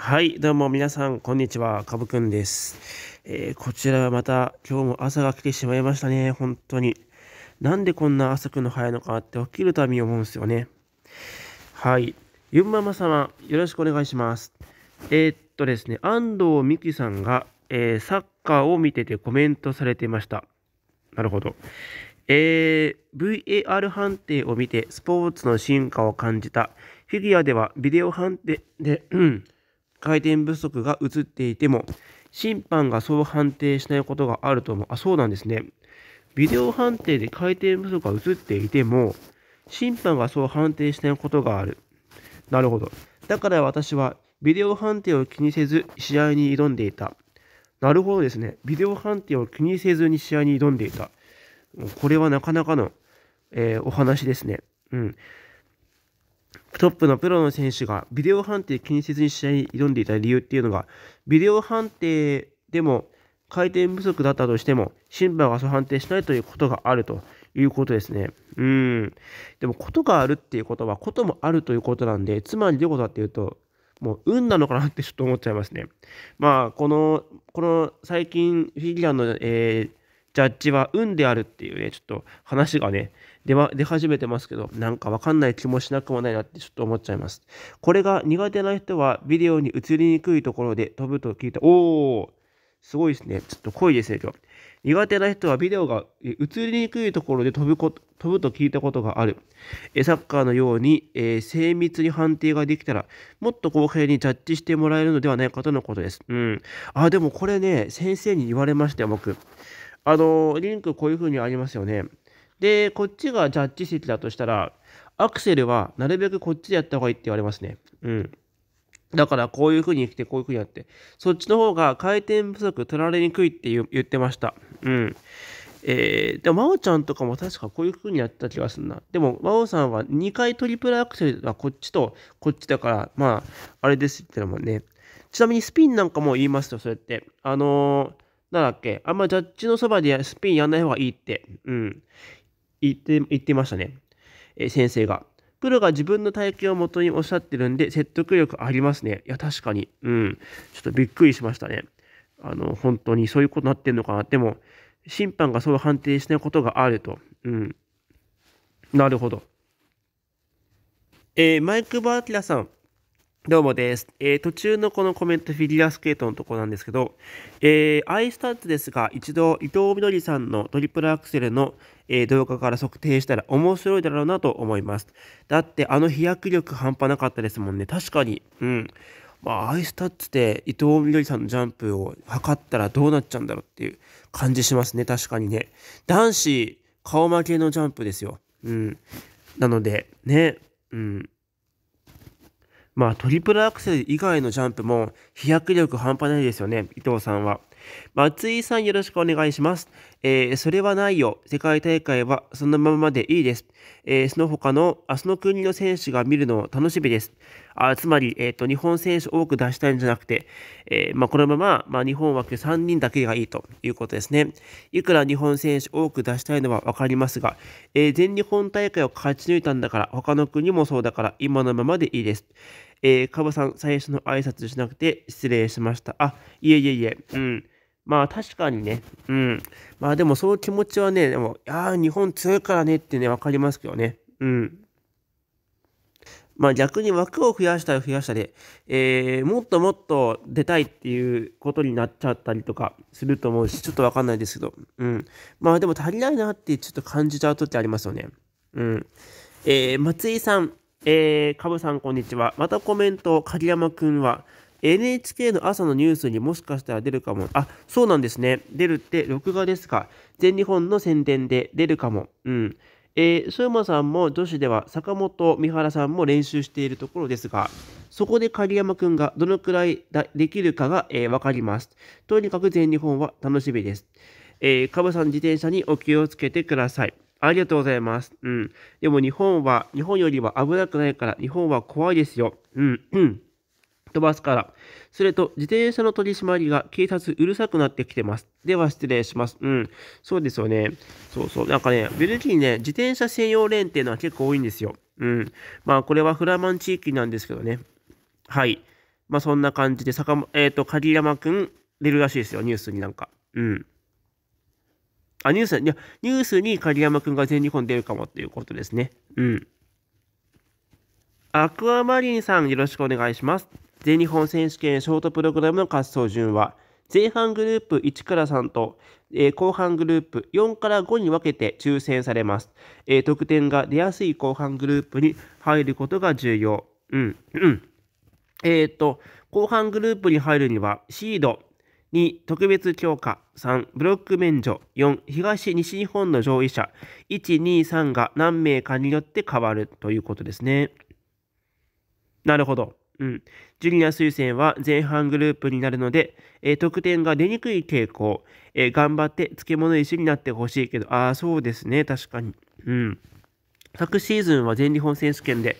はい、どうも皆さん、こんにちは、かぶくんです。えー、こちらはまた、今日も朝が来てしまいましたね、本当に。なんでこんな朝くの早いのかって起きるたびに思うんですよね。はい、ゆんママ様、よろしくお願いします。えー、っとですね、安藤美希さんが、えー、サッカーを見ててコメントされていました。なるほど。えー、VAR 判定を見てスポーツの進化を感じた。フィギュアではビデオ判定で、回転不足が映っていても、審判がそう判定しないことがあると思う。あ、そうなんですね。ビデオ判定で回転不足が映っていても、審判がそう判定しないことがある。なるほど。だから私はビデオ判定を気にせず試合に挑んでいた。なるほどですね。ビデオ判定を気にせずに試合に挑んでいた。これはなかなかの、えー、お話ですね。うん。トップのプロの選手がビデオ判定気にせずに試合に挑んでいた理由っていうのが、ビデオ判定でも回転不足だったとしても、審判がそう判定しないということがあるということですね。うん。でも、ことがあるっていうことは、こともあるということなんで、つまりどういうことかっていうと、もう運なのかなってちょっと思っちゃいますね。まあ、この、この最近、フィギュアの、えー、ジャッジは運であるっていうね、ちょっと話がね、出ま、出始めてますけど、なんかわかんない気もしなくもないなってちょっと思っちゃいます。これが苦手な人はビデオに映りにくいところで飛ぶと聞いた。おーすごいですね。ちょっと濃いですね、今日。苦手な人はビデオが映りにくいところで飛ぶこと、飛ぶと聞いたことがある。サッカーのように、えー、精密に判定ができたら、もっと公平にジャッジしてもらえるのではないかとのことです。うん。あ、でもこれね、先生に言われましたよ、僕。あのー、リンクこういう風にありますよね。で、こっちがジャッジ席だとしたら、アクセルはなるべくこっちでやった方がいいって言われますね。うん。だからこういう風に来て、こういう風にやって。そっちの方が回転不足取られにくいって言ってました。うん。えー、でも、真央ちゃんとかも確かこういう風にやった気がするな。でも、真央さんは2回トリプルアクセルはこっちとこっちだから、まあ、あれですってのもね。ちなみにスピンなんかも言いますよ、それって。あのー、なんだっけ、あんまジャッジのそばでスピンやんない方がいいって、うん、言って、言ってましたね。え先生が。プロが自分の体験をもとにおっしゃってるんで、説得力ありますね。いや、確かに。うん。ちょっとびっくりしましたね。あの、本当にそういうことになってんのかな。でも、審判がそう判定しないことがあると。うん。なるほど。えー、マイク・バーティラさん。どうもです。えー、途中のこのコメントフィギュアスケートのとこなんですけど、えー、アイスタッツですが、一度伊藤みどりさんのトリプルアクセルの、えー、動画から測定したら面白いだろうなと思います。だってあの飛躍力半端なかったですもんね。確かに。うん。まあ、アイスタッツで伊藤みどりさんのジャンプを測ったらどうなっちゃうんだろうっていう感じしますね。確かにね。男子、顔負けのジャンプですよ。うん。なので、ね。うん。まあ、トリプルアクセル以外のジャンプも飛躍力半端ないですよね、伊藤さんは。松井さんよろしくお願いします。えー、それはないよ。世界大会はそのままでいいです。えー、その他の、あ、日の国の選手が見るのを楽しみです。あつまり、えっ、ー、と、日本選手多く出したいんじゃなくて、えまあ、このまま、まあ、日本枠3人だけがいいということですね。いくら日本選手多く出したいのは分かりますが、え全日本大会を勝ち抜いたんだから、他の国もそうだから、今のままでいいです。えー、カブさん、最初の挨拶しなくて失礼しました。あ、いえいえいえ、うん。まあ確かにね、うん。まあでもそういう気持ちはね、でも、いや日本強いからねってね、わかりますけどね。うん。まあ逆に枠を増やしたら増やしたで、えー、もっともっと出たいっていうことになっちゃったりとかすると思うし、ちょっとわかんないですけど、うん。まあでも足りないなってちょっと感じちゃうとてありますよね。うん。えー、松井さん、えー、カブさんこんにちは。またコメント、鍵山くんは、NHK の朝のニュースにもしかしたら出るかも。あ、そうなんですね。出るって、録画ですか。全日本の宣伝で出るかも。うん。えー、ヨ山さんも女子では坂本美原さんも練習しているところですがそこで鍵山くんがどのくらいできるかが、えー、わかりますとにかく全日本は楽しみです、えー、ブさん自転車にお気をつけてくださいありがとうございます。うん。でも日本は、日本よりは危なくないから、日本は怖いですよ。うん、うん。飛ばすから。それと、自転車の取り締まりが警察うるさくなってきてます。では、失礼します。うん。そうですよね。そうそう。なんかね、ベルギーね、自転車専用レーンっていうのは結構多いんですよ。うん。まあ、これはフラマン地域なんですけどね。はい。まあ、そんな感じで、坂、えっ、ー、と、鍵山くん出るらしいですよ、ニュースになんか。うん。あ、ニュース、いや、ニュースに狩山くんが全日本出るかもっていうことですね。うん。アクアマリンさん、よろしくお願いします。全日本選手権ショートプログラムの滑走順は、前半グループ1から3と、えー、後半グループ4から5に分けて抽選されます。えー、得点が出やすい後半グループに入ることが重要。うん。うん。えっ、と、後半グループに入るには、シード、2、特別強化。3、ブロック免除。4、東、西日本の上位者。1、2、3が何名かによって変わるということですね。なるほど。うん。ジュニア推薦は前半グループになるので、えー、得点が出にくい傾向。えー、頑張って漬物石になってほしいけど、ああ、そうですね。確かに。うん。昨シーズンは全日本選手権で、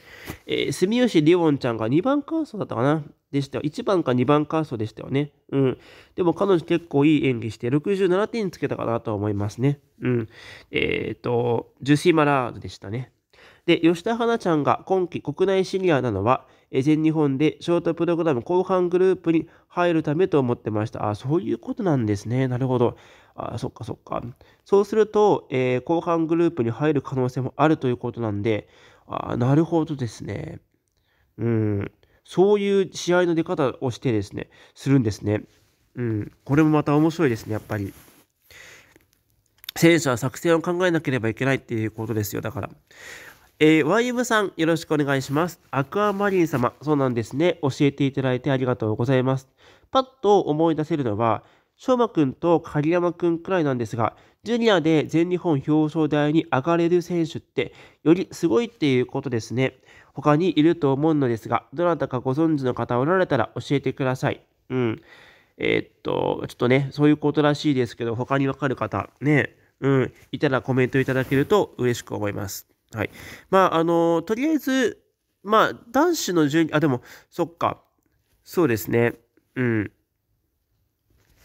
えー、住吉りおんちゃんが2番カーソだったかなでしたよ。1番か2番カーソでしたよね。うん。でも彼女結構いい演技して、67点つけたかなと思いますね。うん。えっ、ー、と、ジュシー・マラーズでしたね。で、吉田花ちゃんが今季国内シニアなのは、全日本でショートプログラム後半グループに入るためと思ってました。あ、そういうことなんですね。なるほど。あそっかそっか。そうすると、えー、後半グループに入る可能性もあるということなんで、あなるほどですね。うん。そういう試合の出方をしてですね、するんですね。うん。これもまた面白いですね、やっぱり。選手は作戦を考えなければいけないっていうことですよ、だから。えー、YM さん、よろしくお願いします。アクアマリン様、そうなんですね。教えていただいてありがとうございます。パッと思い出せるのは、翔馬くんと狩山くんくらいなんですが、ジュニアで全日本表彰台に上がれる選手って、よりすごいっていうことですね。他にいると思うのですが、どなたかご存知の方おられたら教えてください。うん。えー、っと、ちょっとね、そういうことらしいですけど、他にわかる方、ね、うん、いたらコメントいただけると嬉しく思います。はい。まあ、あの、とりあえず、まあ、男子の順位、あ、でも、そっか。そうですね。うん。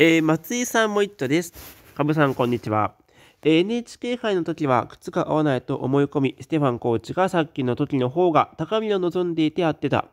えー、松井さんもイットです。かぶさん、こんにちは。NHK 杯の時は靴が合わないと思い込み、ステファンコーチがさっきの時の方が高みを望んでいてやってた。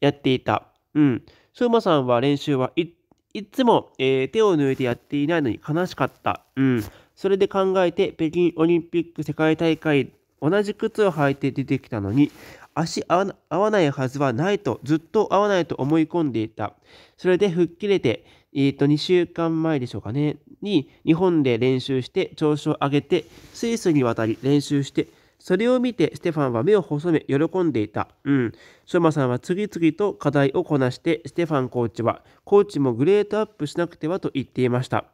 やっていた。うん。相馬さんは練習はいいつも、えー、手を抜いてやっていないのに悲しかった。うん。それで考えて北京オリンピック世界大会、同じ靴を履いて出てきたのに、足合わないはずはないとずっと合わないと思い込んでいた。それで吹っ切れて、えっ、ー、と、2週間前でしょうかね、に日本で練習して調子を上げて、スイスに渡り練習して、それを見てステファンは目を細め喜んでいた。うん。ショマさんは次々と課題をこなして、ステファンコーチは、コーチもグレートアップしなくてはと言っていました。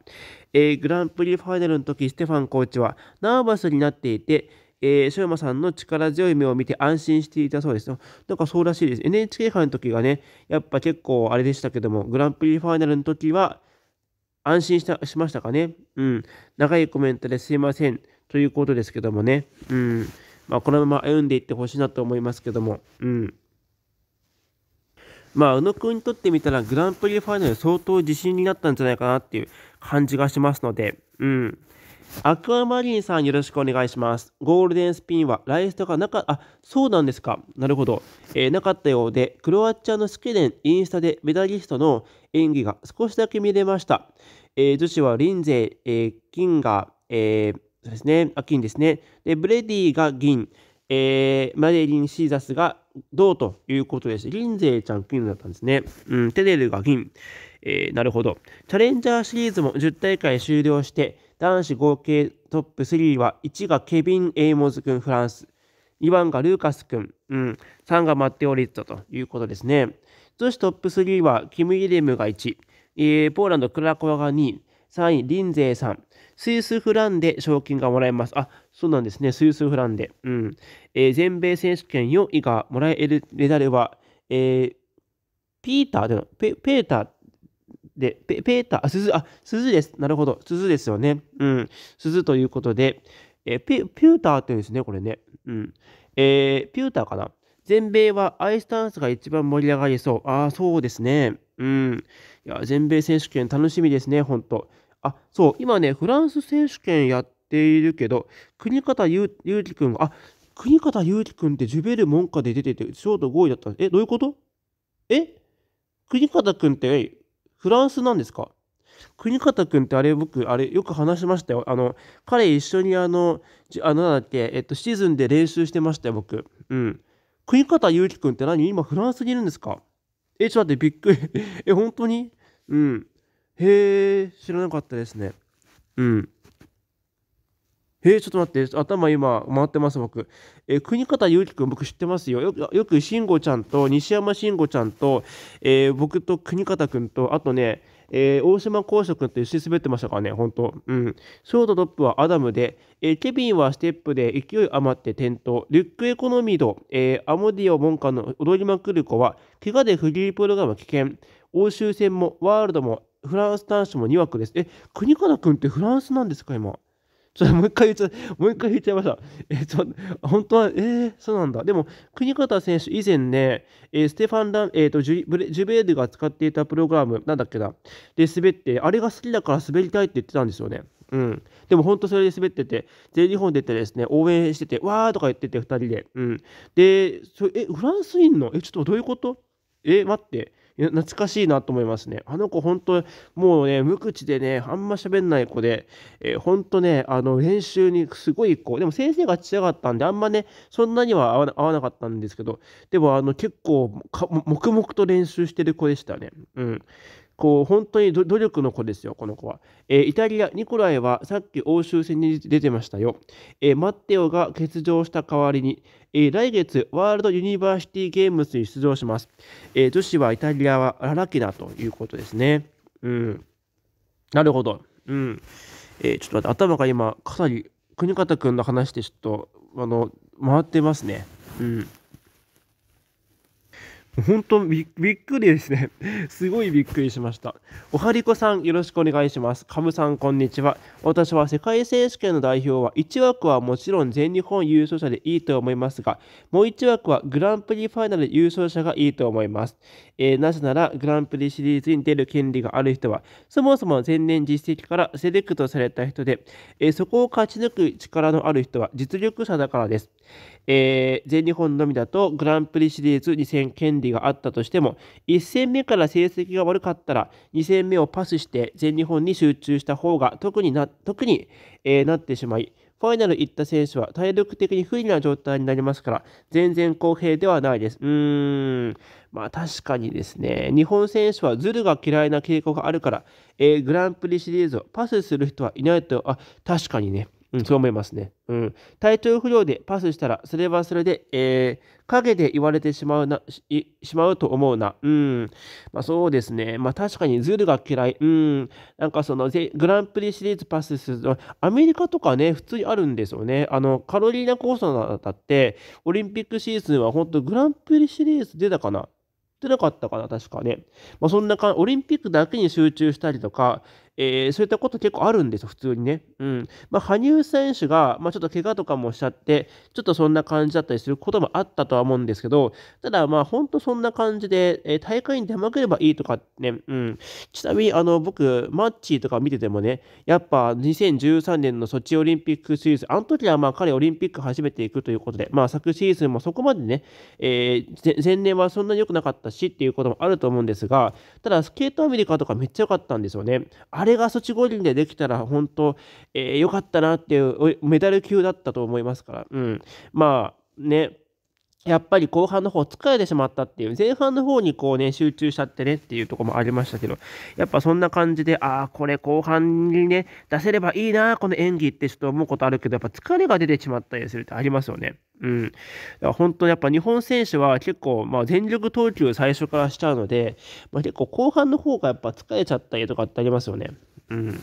えー、グランプリファイナルの時、ステファンコーチはナーバスになっていて、えー、山さんの力強い目を見て安心していたそうです。なんかそうらしいです。NHK 杯の時がね、やっぱ結構あれでしたけども、グランプリファイナルの時は安心したしましたかね。うん。長いコメントですいません。ということですけどもね。うん。まあ、このまま歩んでいってほしいなと思いますけども。うん。まあ、宇野くんにとってみたら、グランプリファイナル相当自信になったんじゃないかなっていう感じがしますので、うん。アクアマリンさんよろしくお願いします。ゴールデンスピンはライストがなか、あ、そうなんですか。なるほど。えー、なかったようで、クロアチアのスケデン、インスタでメダリストの演技が少しだけ見れました。えー、女子はリンゼイ、えー、が、えそうですね、あ、ンですね。で、ブレディが銀、えマデリン・シーザスが銅ということです。リンゼイちゃん金だったんですね。うん、テレルが銀。えなるほど。チャレンジャーシリーズも10大会終了して、男子合計トップ3は、1がケビン・エイモズ君、フランス。2番がルーカス君。うん。3がマッテオ・リットということですね。女子トップ3は、キム・イレムが1、えー、ポーランド・クラコワが2位、3位、リンゼイさん。スイス・フランで賞金がもらえます。あ、そうなんですね。スイス・フランで。うん。えー、全米選手権4位がもらえるメダルは、えー、ピーターでの、ペペーター、で、ペペーター、あ、鈴、あ、鈴です。なるほど。鈴ですよね。うん。鈴ということで、えピューターって言うんですね、これね。うん。えー、ピューターかな。全米はアイスダンスが一番盛り上がりそう。ああ、そうですね。うん。いや、全米選手権楽しみですね、ほんと。あ、そう、今ね、フランス選手権やっているけど、国方祐く君が、あ、国方祐く君ってジュベル門下で出てて、ショート5位だったえ、どういうことえ国方君って、フランスなんですか国方君ってあれ僕、あれよく話しましたよ。あの、彼一緒にあの、あの、なんだっけ、えっと、シーズンで練習してましたよ、僕。うん。国方祐樹君って何今フランスにいるんですかえ、ちょっと待って、びっくり え、本当にうん。へえ、知らなかったですね。うん。えー、ちょっと待って、頭今回ってます、僕。えー、国方祐樹くん、僕知ってますよ。よく、よく慎吾ちゃんと、西山慎吾ちゃんと、えー、僕と国方くんと、あとね、えー、大島幸翔くんと一緒に滑ってましたからね、本当うん。ショートトップはアダムで、えー、ケビンはステップで勢い余って転倒。リュックエコノミード、えー、アモディオ・文化の踊りまくる子は、怪我でフリープログラム危険。欧州戦もワールドもフランス男子も2枠です。え、国方くんってフランスなんですか、今。ちょっともう一回言っちゃ、もう一回言っちゃいました。えっと、本当は、えー、そうなんだ。でも、国方選手、以前ね、えー、ステファン・ラン、えっ、ー、とジュ、ジュベールが使っていたプログラム、なんだっけな、で滑って、あれが好きだから滑りたいって言ってたんですよね。うん。でも本当それで滑ってて、全日本出てですね、応援してて、わーとか言ってて、2人で。うん。で、そえ、フランスいんのえ、ちょっとどういうことえ、待って。懐かしいなと思いますね。あの子本当もうね、無口でね、あんま喋んない子で、えー、本当ね、あの練習にすごい子、でも先生がちっちゃかったんで、あんまね、そんなには合わなかったんですけど、でもあの結構黙々と練習してる子でしたね。うん。こう本当に努力の子ですよ、この子は、えー、イタリア、ニコライはさっき欧州戦に出てましたよ。えー、マッテオが欠場した代わりに、えー、来月、ワールドユニバーシティゲームズに出場します。え女子はイタリアはララキだということですね。うん。なるほど。うん。えちょっと待って、頭が今、かなり、国方君の話でちょっと、あの、回ってますね。うん。本当びびっくりですね。すごいびっくりしました。おはりこさん、よろしくお願いします。カムさん、こんにちは。私は世界選手権の代表は、1枠はもちろん全日本優勝者でいいと思いますが、もう1枠はグランプリファイナル優勝者がいいと思います。えー、なぜなら、グランプリシリーズに出る権利がある人は、そもそも前年実績からセレクトされた人で、えー、そこを勝ち抜く力のある人は実力者だからです。えー、全日本のみだとグランプリシリーズ2戦権利があったとしても1戦目から成績が悪かったら2戦目をパスして全日本に集中した方が特にな特に、えー、なってしまいファイナル行った選手は体力的に不利な状態になりますから、全然公平ではないです。うーん。まあ確かにですね、日本選手はズルが嫌いな傾向があるから、えー、グランプリシリーズをパスする人はいないと、あ、確かにね。うん、そう思いますね。うん。体調不良でパスしたら、それはそれで、えー、影で言われてしまうな、しまうと思うな。うん。まあそうですね。まあ確かにズルが嫌い。うん。なんかその、グランプリシリーズパスすると、アメリカとかね、普通にあるんですよね。あの、カロリーナ・コースナだって、オリンピックシーズンは本当グランプリシリーズ出たかな出なかったかな、確かね。まあ、そんなか、オリンピックだけに集中したりとか、えー、そういったこと結構あるんですよ、普通にね。うん。まあ、羽生選手が、まあ、ちょっと怪我とかもしちゃって、ちょっとそんな感じだったりすることもあったとは思うんですけど、ただ、まあ、ほんとそんな感じで、えー、大会に出まくればいいとかね、うん。ちなみに、あの、僕、マッチーとか見ててもね、やっぱ2013年のソチオリンピックシーズ、ン、あの時はまあ、彼オリンピック初めて行くということで、まあ、昨シーズンもそこまでね、えー、前年はそんなに良くなかったしっていうこともあると思うんですが、ただ、スケートアメリカとかめっちゃ良かったんですよね。あれれがソチ五輪でできたら本当、えー、よかったなっていうメダル級だったと思いますから、うん、まあねやっぱり後半の方疲れてしまったっていう、前半の方にこうね、集中しちゃってねっていうとこもありましたけど、やっぱそんな感じで、ああ、これ後半にね、出せればいいな、この演技ってちょっと思うことあるけど、やっぱ疲れが出てしまったりするってありますよね。うん。だから本当にやっぱ日本選手は結構、まあ全力投球最初からしちゃうので、まあ結構後半の方がやっぱ疲れちゃったりとかってありますよね。うん。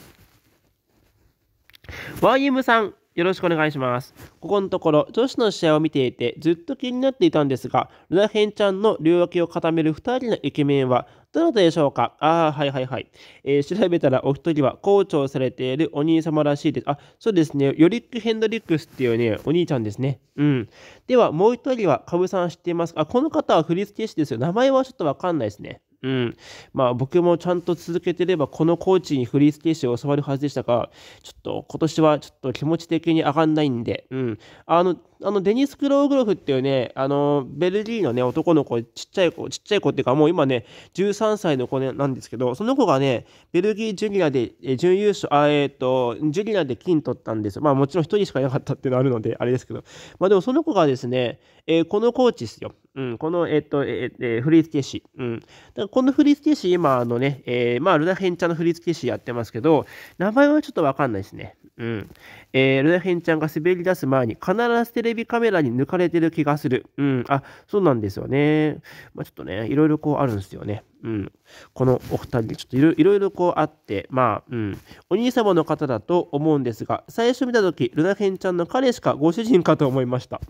YM さん、よろしくお願いします。ここのところ、女子の試合を見ていて、ずっと気になっていたんですが、ルナヘンちゃんの両脇を固める2人のイケメンは、どなたでしょうかああ、はいはいはい、えー、調べたらお一人は、校長されているお兄様らしいです。あ、そうですね。ヨリック・ヘンドリックスっていうね、お兄ちゃんですね。うん。では、もう一人は、カブさん知っていますかあ、この方は振付師ですよ。名前はちょっとわかんないですね。うん。まあ僕もちゃんと続けてれば、このコーチにフリースケーシュを教わるはずでしたが、ちょっと今年はちょっと気持ち的に上がんないんで、うん。あの、あのデニス・クローグロフっていうね、あのベルギーのね、男の子、ちっちゃい子、ちっちゃい子っていうか、もう今ね、13歳の子、ね、なんですけど、その子がね、ベルギー・ジュニアで、え準優勝、あえっ、ー、と、ジュニアで金取ったんですまあ、もちろん1人しかいなかったっていうのあるので、あれですけど、まあ、でもその子がですね、えー、このコーチですよ、うん、この、えっ、ー、と、ええー、振付師、うん。だからこの振付師、今あのね、えまあ、ルナ・ヘンチャの振付師やってますけど、名前はちょっとわかんないですね。うん。えー、ルナヘンちゃんが滑り出す前に必ずテレビカメラに抜かれてる気がする。うん。あ、そうなんですよね。まあ、ちょっとね、いろいろこうあるんですよね。うん、このお二人ちょっといろいろこうあってまあ、うん、お兄様の方だと思うんですが最初見た時ルナヘンちゃんの彼しかご主人かと思いました、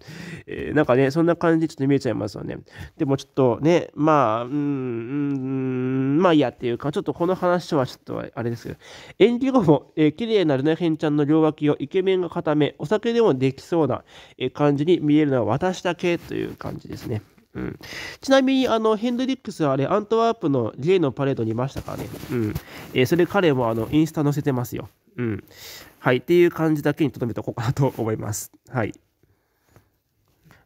えー、なんかねそんな感じちょっと見えちゃいますよねでもちょっとねまあうんうんまあいやっていうかちょっとこの話はちょっとあれですけど演技後も、えー、綺麗なルナヘンちゃんの両脇をイケメンが固めお酒でもできそうな感じに見えるのは私だけという感じですねうん、ちなみにあのヘンドリックスはあれアントワープの J のパレードにいましたからね、うんえー、それ彼もあのインスタ載せてますよ、うん、はいっていう感じだけにとどめておこうかなと思いますはい、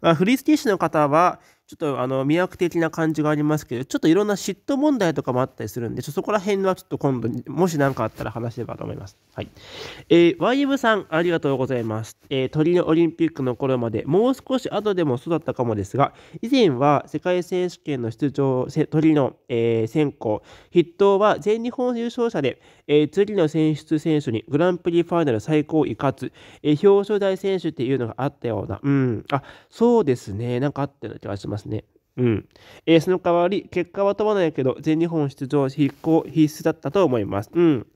まあ、フリースキシュの方はちょっとあの魅惑的な感じがありますけど、ちょっといろんな嫉妬問題とかもあったりするんで、ちょそこら辺はちょっと今度、もし何かあったら話せればと思います。はい。えー、YM さん、ありがとうございます。えー、トリオリンピックの頃まで、もう少し後でもそうだったかもですが、以前は世界選手権の出場、トリノ、えー、選考、筆頭は全日本優勝者で、えー、次の選出選手にグランプリファイナル最高位かつ、えー、表彰台選手っていうのがあったような、うん、あ、そうですね、なんかあったような気がします。ますね。うん。えーの代わり、結果は飛ばないけど、全日本出場必行必須だったと思います。うん。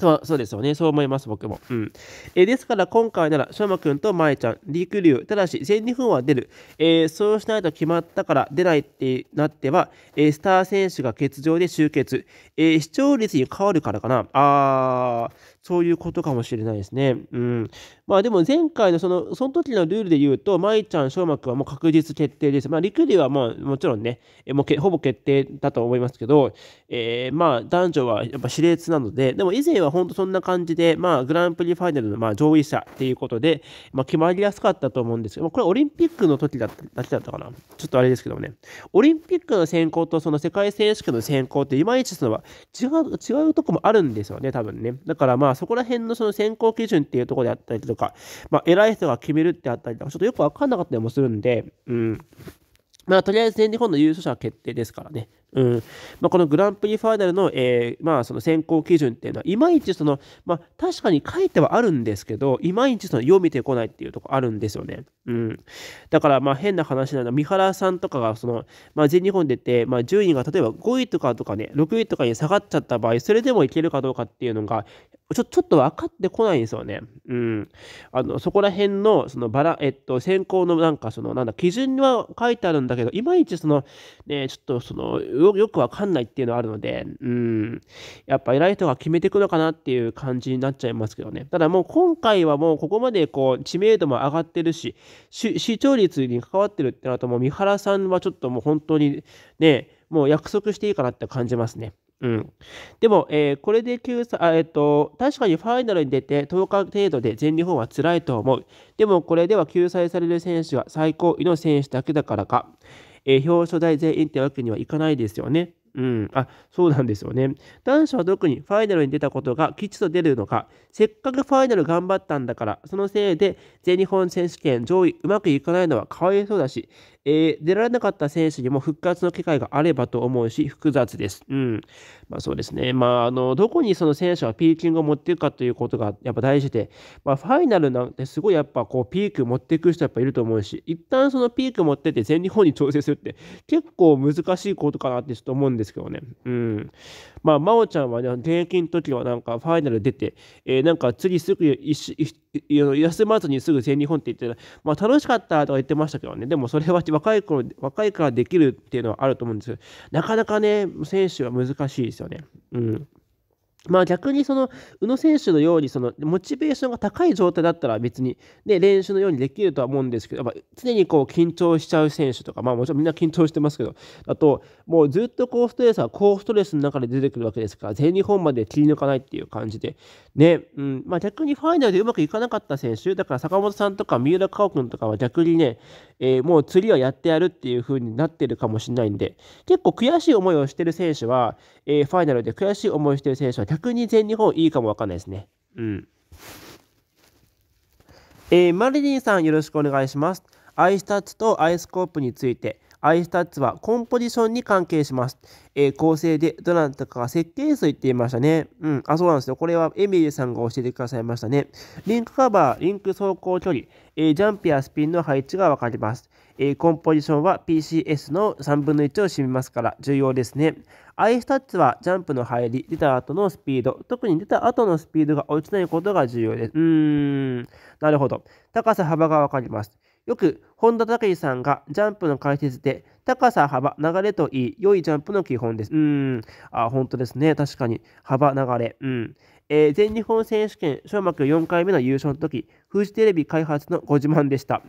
そうそうですよね。そう思います、僕も。うん。えー、ですから、今回なら、しょまくんと舞ちゃん、りくりゅう、ただし、全日本は出る。えー、そうしないと決まったから出ないってなっては、えー、スター選手が欠場で集結。え視聴率に変わるからかな。あー、そういうことかもしれないですね。うん。まあでも前回のその、その時のルールで言うと、舞ちゃん、翔真くはもう確実決定です。まあ陸ではまあもちろんね、えもうけほぼ決定だと思いますけど、えー、まあ男女はやっぱ熾烈なので、でも以前は本当そんな感じで、まあグランプリファイナルのまあ上位者っていうことで、まあ決まりやすかったと思うんですけど、これオリンピックの時だっただけだったかな。ちょっとあれですけどもね、オリンピックの選考とその世界選手権の選考っていまいちそのは違う、違うとこもあるんですよね、多分ね。だからまあまあ、そこら辺のその選考基準っていうところであったりとか、まあ、偉い人が決めるってあったりとか、ちょっとよくわかんなかったりもするんで、うん。まあ、とりあえず全日本の優勝者は決定ですからね。うんまあ、このグランプリファイナルの,、えーまあその選考基準っていうのは、いまいちその、まあ、確かに書いてはあるんですけど、いまいちその読みてこないっていうとこあるんですよね。うん、だからまあ変な話なのは、三原さんとかがその、まあ、全日本出て、まあ、順位が例えば5位とかとかね、6位とかに下がっちゃった場合、それでもいけるかどうかっていうのが、ちょちょっと分かってこないんですよね。うん、あのそこら辺のそのバラ、えっと、選考のなんかそのなんだ基準は書いてあるんだけど、いまいちその、ね、ちょっとそのよよくわかんないっていうのはあるので、うん、やっぱ偉い人が決めていくのかなっていう感じになっちゃいますけどね。ただもう今回はもうここまでこう知名度も上がってるし、視聴率に関わってるってなると、もう三原さんはちょっともう本当にね、もう約束していいかなって感じますね。うん、でも、えー、これで救済、えっ、ー、と、確かにファイナルに出て10日程度で全日本は辛いと思う。でも、これでは救済される選手は最高位の選手だけだからか。えー、表彰台全員ってわけにはいかないですよね。うん、あそうなんですよね。男子は特にファイナルに出たことが吉と出るのか、せっかくファイナル頑張ったんだから、そのせいで全日本選手権上位うまくいかないのはかわいそうだし、えー、出られなかった選手にも復活の機会があればと思うし、複雑です。うん。まあそうですね。まあ、あの、どこにその選手はピーキングを持っていくかということがやっぱ大事で、まあファイナルなんてすごいやっぱこうピーク持っていく人やっぱいると思うし、一旦そのピーク持ってて全日本に調整するって結構難しいことかなってちょっと思うんですけどね。うん。まあ、真央ちゃんはね、現役の時はなんかファイナル出て、えー、なんか次すぐ休まずにすぐ全日本って言って、まあ、楽しかったとか言ってましたけどね、でもそれは若い頃、若いからできるっていうのはあると思うんですけど、なかなかね、選手は難しいですよね。うん。まあ逆にその宇野選手のようにそのモチベーションが高い状態だったら別に、ね、練習のようにできるとは思うんですけど、やっぱ常にこう緊張しちゃう選手とか、まあもちろんみんな緊張してますけど、あともうずっとこうストレスは高ストレスの中で出てくるわけですから、全日本まで切り抜かないっていう感じで、ね、うん、まあ逆にファイナルでうまくいかなかった選手、だから坂本さんとか三浦佳生君とかは逆にね、えー、もう釣りはやってやるっていう風になってるかもしれないんで、結構悔しい思いをしてる選手は、えー、ファイナルで悔しい思いをしてる選手は逆に全日本いいかもわかんないですね。うん。えー、マリリンさんよろしくお願いします。アイスタッとアイスコープについて、アイスタッツはコンポジションに関係します。えー、構成でどなたかが設計図と言っていましたね。うん、あ、そうなんですよ。これはエミリーさんが教えてくださいましたね。リンクカバー、リンク走行距離、えー、ジャンプやスピンの配置がわかります。えー、コンポジションは PCS の3分の1を占めますから重要ですね。アイスタッツはジャンプの入り、出た後のスピード、特に出た後のスピードが落ちないことが重要です。うーん、なるほど。高さ幅がわかります。よく本田武さんがジャンプの解説で高さ、幅、流れといい、良いジャンプの基本です。うん。あ、本当ですね。確かに。幅、流れ。うん。えー、全日本選手権、小幕4回目の優勝の時、フジテレビ開発のご自慢でした。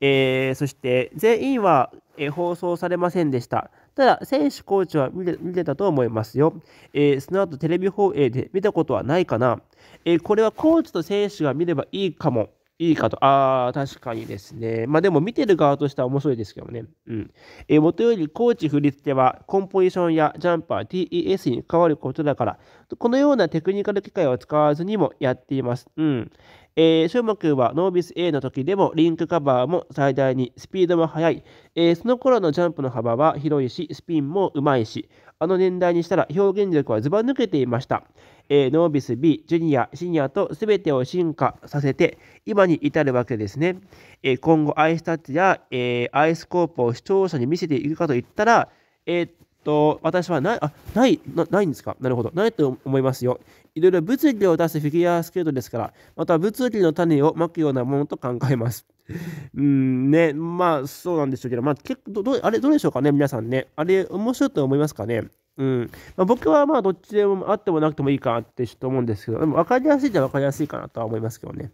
えー、そして、全員は、えー、放送されませんでした。ただ、選手、コーチは見てたと思いますよ。えー、その後、テレビ放映で見たことはないかな。えこれはコーチと選手が見ればいいかも。いいかと。ああ、確かにですね。まあでも見てる側としては面白いですけどね。うん。えー、もとより高知振り付けは、コンポジションやジャンパー、TES に関わることだから、このようなテクニカル機械を使わずにもやっています。うん。えー、ショーマ君はノービス A の時でもリンクカバーも最大に、スピードも速い、えー、その頃のジャンプの幅は広いし、スピンもうまいし、あの年代にしたら表現力はずば抜けていました。えー、ノービス B、ジュニア、シニアと全てを進化させて、今に至るわけですね。えー、今後、アイスタッチや、えー、アイスコープを視聴者に見せていくかといったら、えー、っと、私はない、あ、ないな、ないんですかなるほど。ないと思いますよ。いろいろ物議を出すフィギュアスケートですから、また物理の種をまくようなものと考えます。うんね、まあそうなんでしょうけど、まあ結構ど、どあれどうでしょうかね、皆さんね。あれ面白いと思いますかね。うんまあ、僕はまあどっちでもあってもなくてもいいかなってちょっと思うんですけど、でも分かりやすいじゃ分かりやすいかなとは思いますけどね。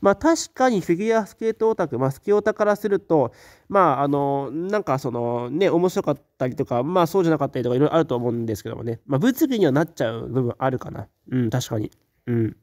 まあ確かにフィギュアスケートオタク、まあスケオタからすると、まああの、なんかそのね、面白かったりとか、まあそうじゃなかったりとかいろいろあると思うんですけどもね、まあ物議にはなっちゃう部分あるかな。うん、確かに。うん。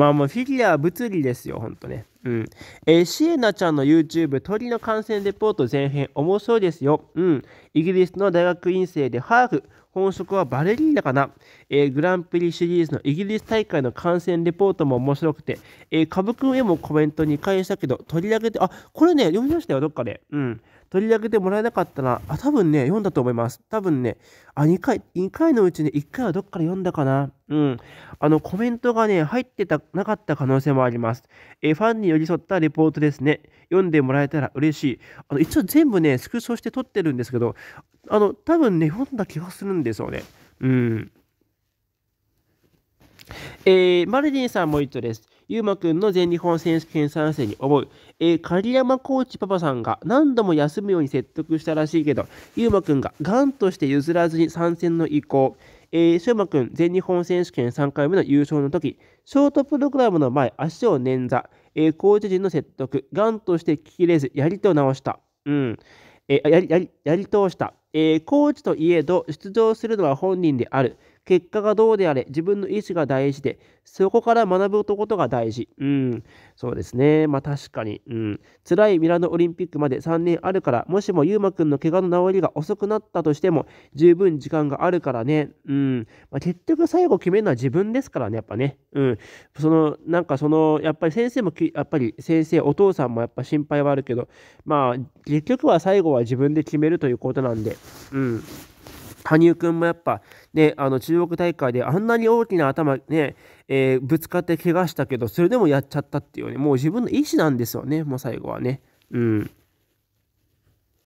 まあもうフィギュアは物理ですよ、ほんとね。うん。えー、シエナちゃんの YouTube 鳥の感染レポート前編、面白いですよ。うん。イギリスの大学院生でハーフ、本職はバレリーナかな、えー、グランプリシリーズのイギリス大会の観戦レポートも面白くて、えー、株くんへもコメント2回したけど、取り上げて、あ、これね、読みましたよ、どっかで。うん。取り上げてもらえなかったら、あ、多分ね、読んだと思います。多分ね、あ、2回、2回のうちに1回はどっから読んだかな。うん。あの、コメントがね、入ってた、なかった可能性もあります。えファンに寄り添ったレポートですね。読んでもらえたら嬉しい。あの、一応全部ね、スクショして撮ってるんですけど、あの、多分ね、読んだ気がするんですよね。うん。えー、マルディンさんも一トです。ゆうまくんの全日本選手権参戦に思う。えー、狩山コーチパパさんが何度も休むように説得したらしいけど、ゆうまくんがガンとして譲らずに参戦の意向。えー、しゅうまくん、全日本選手権3回目の優勝の時、ショートプログラムの前、足を捻挫。えー、コーチ陣の説得、ガンとして聞き入れず、やりと直した。うん。えー、やり、やり、やり通した。えー、コーチといえど、出場するのは本人である。結果がどうであれ自分の意思が大事でそこから学ぶことが大事うんそうですねまあ確かにうん辛いミラノオリンピックまで3年あるからもしもゆうまくんの怪我の治りが遅くなったとしても十分時間があるからねうん、まあ、結局最後決めるのは自分ですからねやっぱねうんそのなんかそのやっぱり先生もやっぱり先生お父さんもやっぱ心配はあるけどまあ結局は最後は自分で決めるということなんでうん羽生君もやっぱね、あの中国大会であんなに大きな頭ね、えー、ぶつかって怪我したけど、それでもやっちゃったっていうね、もう自分の意思なんですよね、もう最後はね。うん。